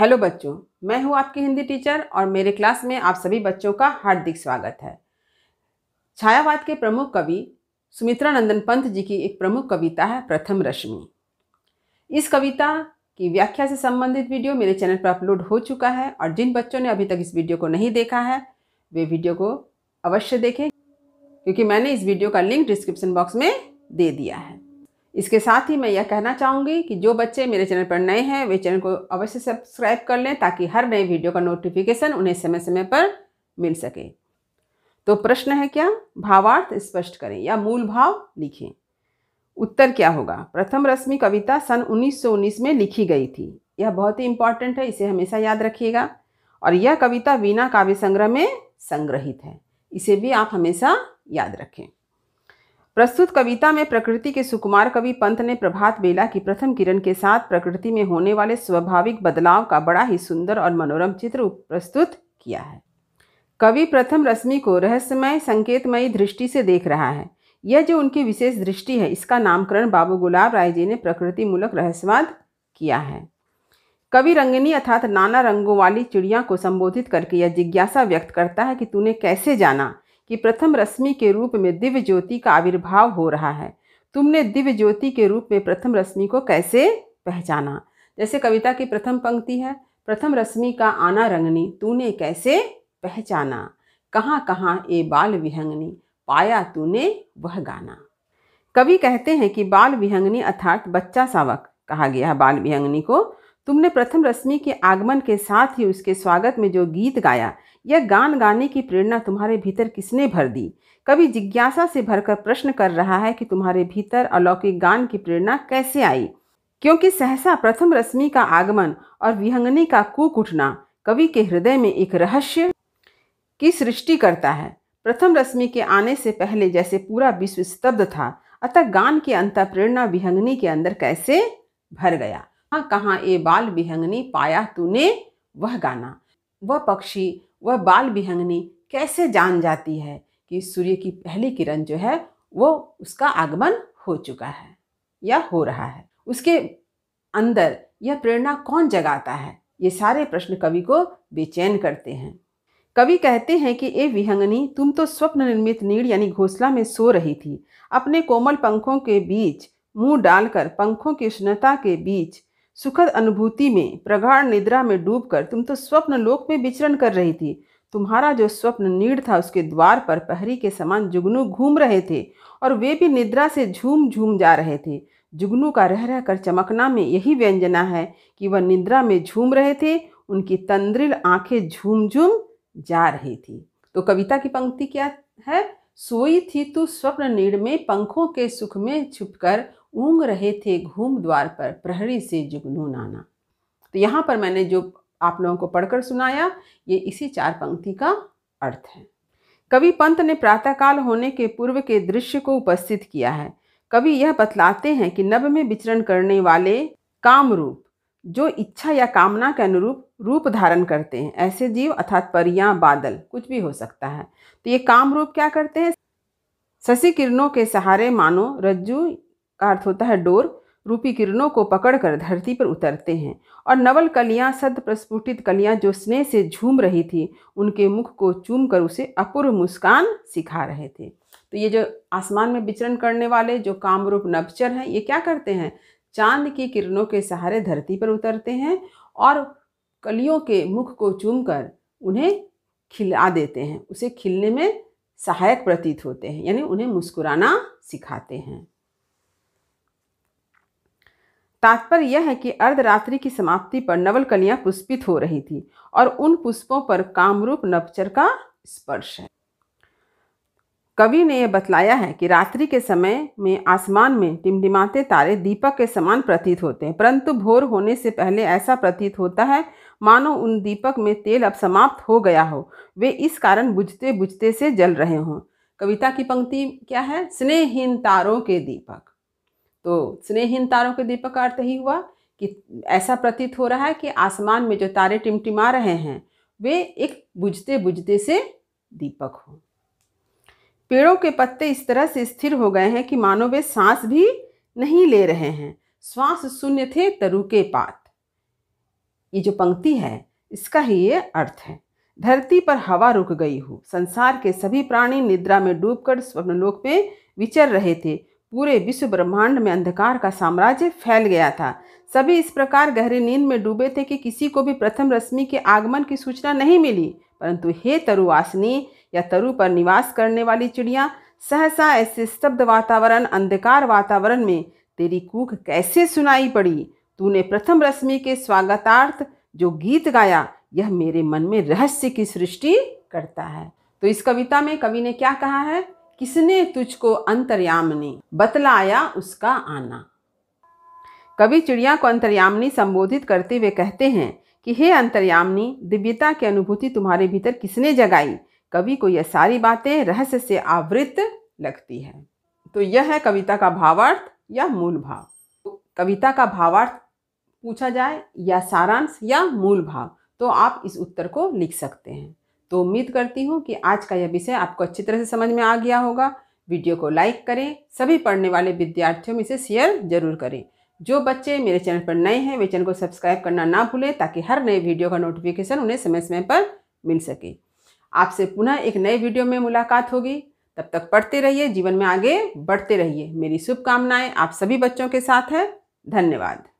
hello बच्चों मैं हूं आपकी हिंदी टीचर और मेरे क्लास में आप सभी बच्चों का हार्दिक स्वागत है छायावाद के प्रमुख कवि सुमित्रा नंदन पंत जी की एक प्रमुख कविता है प्रथम रश्मि इस कविता की व्याख्या से संबंधित वीडियो मेरे चैनल पर अपलोड हो चुका है और जिन बच्चों ने अभी तक इस वीडियो को नहीं देखा है वे वीडियो को अवश्य देखें क्योंकि मैंने इस वीडियो का लिंक डिस्क्रिप्शन बॉक्स में दे दिया है इसके साथ ही मैं यह कहना चाहूँगी कि जो बच्चे मेरे चैनल पर नए हैं वे चैनल को अवश्य सब्सक्राइब कर लें ताकि हर नए वीडियो का नोटिफिकेशन उन्हें समय समय पर मिल सके तो प्रश्न है क्या भावार्थ स्पष्ट करें या मूल भाव लिखें उत्तर क्या होगा प्रथम रश्मि कविता सन 1919 में लिखी गई थी यह बहुत ही इंपॉर्टेंट है इसे हमेशा याद रखिएगा और यह कविता वीणा काव्य संग्रह में संग्रहित है इसे भी आप हमेशा याद रखें प्रस्तुत कविता में प्रकृति के सुकुमार कवि पंत ने प्रभात बेला की प्रथम किरण के साथ प्रकृति में होने वाले स्वाभाविक बदलाव का बड़ा ही सुंदर और मनोरम चित्र प्रस्तुत किया है कवि प्रथम रश्मि को रहस्यमय संकेतमयी दृष्टि से देख रहा है यह जो उनकी विशेष दृष्टि है इसका नामकरण बाबू गुलाब राय जी ने प्रकृति मूलक रहस्यवाद किया है कवि रंगनी अर्थात नाना रंगों वाली चिड़िया को संबोधित करके यह जिज्ञासा व्यक्त करता है कि तूने कैसे जाना कि प्रथम रश्मि के रूप में दिव्य ज्योति का आविर्भाव हो रहा है तुमने दिव्य ज्योति के रूप में प्रथम रश्मि को कैसे पहचाना जैसे कविता की प्रथम पंक्ति है प्रथम रश्मि का आना रंगनी तूने कैसे पहचाना कहाँ कहाँ ए बाल विहंगनी पाया तूने वह गाना कवि कहते हैं कि बाल विहंगनी अर्थात बच्चा सावक कहा गया है बाल विहंगनी को तुमने प्रथम रश्मि के आगमन के साथ ही उसके स्वागत में जो गीत गाया यह गान गाने की प्रेरणा तुम्हारे भीतर किसने भर दी कवि जिज्ञासा से भरकर प्रश्न कर रहा है कि तुम्हारे भीतर अलौकिक गान की प्रेरणा कैसे आई क्योंकि सहसा प्रथम रश्मि का आगमन और विहंगनी का कुक उठना कवि के हृदय में एक रहस्य की सृष्टि करता है प्रथम रश्मि के आने से पहले जैसे पूरा विश्व स्तब्ध था अतः गान की अंत प्रेरणा विहंगनी के अंदर कैसे भर गया हाँ कहाँ ए बाल विहंगनी पाया तूने वह गाना वह पक्षी वह बाल विहंगनी कैसे जान जाती है कि सूर्य की पहली किरण जो है वो उसका आगमन हो चुका है या हो रहा है उसके अंदर यह प्रेरणा कौन जगाता है ये सारे प्रश्न कवि को बेचैन करते हैं कवि कहते हैं कि ए विहंगनी तुम तो स्वप्न निर्मित नीड़ यानी घोसला में सो रही थी अपने कोमल पंखों के बीच मुंह डालकर पंखों की उष्णता के बीच सुखद अनुभूति में प्रगाढ़ निद्रा में डूबकर तुम तो स्वप्न लोक में विचरण कर रही थी तुम्हारा जो स्वप्न नीड था उसके द्वार पर पहरी के समान जुगनू घूम रहे थे और वे भी निद्रा से झूम झूम जा रहे थे जुगनू का रह रह कर चमकना में यही व्यंजना है कि वह निद्रा में झूम रहे थे उनकी तंद्रिल आंखें झूम झूम जा रही थी तो कविता की पंक्ति क्या है सोई थी तू स्वप्न नीड़ में पंखों के सुख में छुपकर ऊँग रहे थे घूम द्वार पर प्रहरी से जुगनू नाना तो यहाँ पर मैंने जो आप लोगों को पढ़कर सुनाया ये इसी चार पंक्ति का अर्थ है कवि पंत ने प्रातःकाल होने के पूर्व के दृश्य को उपस्थित किया है कवि यह बतलाते हैं कि नभ में विचरण करने वाले कामरूप जो इच्छा या कामना के अनुरूप रूप धारण करते हैं ऐसे जीव अर्थात परियाँ बादल कुछ भी हो सकता है तो ये काम रूप क्या करते हैं शशि किरणों के सहारे मानो रज्जु का अर्थ होता है डोर रूपी किरणों को पकड़कर धरती पर उतरते हैं और नवल कलियां सद प्रस्फुटित कलियां जो स्नेह से झूम रही थी उनके मुख को चूम कर उसे अपूर्व मुस्कान सिखा रहे थे तो ये जो आसमान में विचरण करने वाले जो कामरूप नवचर हैं ये क्या करते हैं चांद की किरणों के सहारे धरती पर उतरते हैं और कलियों के मुख को चूमकर उन्हें खिला देते हैं उसे खिलने में सहायक प्रतीत होते हैं यानी उन्हें मुस्कुराना सिखाते हैं तात्पर्य यह है कि अर्धरात्रि की समाप्ति पर नवल कलियाँ पुष्पित हो रही थी और उन पुष्पों पर कामरूप नवचर का स्पर्श है कवि ने यह बतलाया है कि रात्रि के समय में आसमान में टिमटिमाते तारे दीपक के समान प्रतीत होते हैं परंतु भोर होने से पहले ऐसा प्रतीत होता है मानो उन दीपक में तेल अब समाप्त हो गया हो वे इस कारण बुझते बुझते से जल रहे हों कविता की पंक्ति क्या है स्नेहहीन तारों के दीपक तो स्नेहहीन तारों के दीपक का अर्थ ही हुआ कि ऐसा प्रतीत हो रहा है कि आसमान में जो तारे टिमटिमा रहे हैं वे एक बुझते बुझते से दीपक हों पेड़ों के पत्ते इस तरह से स्थिर हो गए हैं कि मानो वे सांस भी नहीं ले रहे हैं श्वास शून्य थे तरु के पात ये जो पंक्ति है इसका ही ये अर्थ है धरती पर हवा रुक गई हो संसार के सभी प्राणी निद्रा में डूबकर स्वर्णलोक में विचर रहे थे पूरे विश्व ब्रह्मांड में अंधकार का साम्राज्य फैल गया था सभी इस प्रकार गहरी नींद में डूबे थे कि किसी को भी प्रथम रश्मि के आगमन की सूचना नहीं मिली परंतु हे तरुवासिनी या तरु पर निवास करने वाली चिड़िया सहसा ऐसे स्तब्ध वातावरण अंधकार वातावरण में तेरी कूक कैसे सुनाई पड़ी तूने प्रथम रश्मि के स्वागतार्थ जो गीत गाया यह मेरे मन में रहस्य की सृष्टि करता है तो इस कविता में कवि ने क्या कहा है किसने तुझको अंतर्यामनी बतलाया उसका आना कवि चिड़िया को अंतर्यामनी संबोधित करते हुए कहते हैं कि हे अंतर्यामनी दिव्यता की अनुभूति तुम्हारे भीतर किसने जगाई कवि को यह सारी बातें रहस्य से आवृत लगती है तो यह है कविता का भावार्थ या मूल भाव तो कविता का भावार्थ पूछा जाए या सारांश या मूल भाव तो आप इस उत्तर को लिख सकते हैं तो उम्मीद करती हूँ कि आज का यह विषय आपको अच्छी तरह से समझ में आ गया होगा वीडियो को लाइक करें सभी पढ़ने वाले विद्यार्थियों में इसे शेयर जरूर करें जो बच्चे मेरे चैनल पर नए हैं वे चैनल को सब्सक्राइब करना ना भूलें ताकि हर नए वीडियो का नोटिफिकेशन उन्हें समय समय पर मिल सके आपसे पुनः एक नए वीडियो में मुलाकात होगी तब तक पढ़ते रहिए जीवन में आगे बढ़ते रहिए मेरी शुभकामनाएं आप सभी बच्चों के साथ हैं धन्यवाद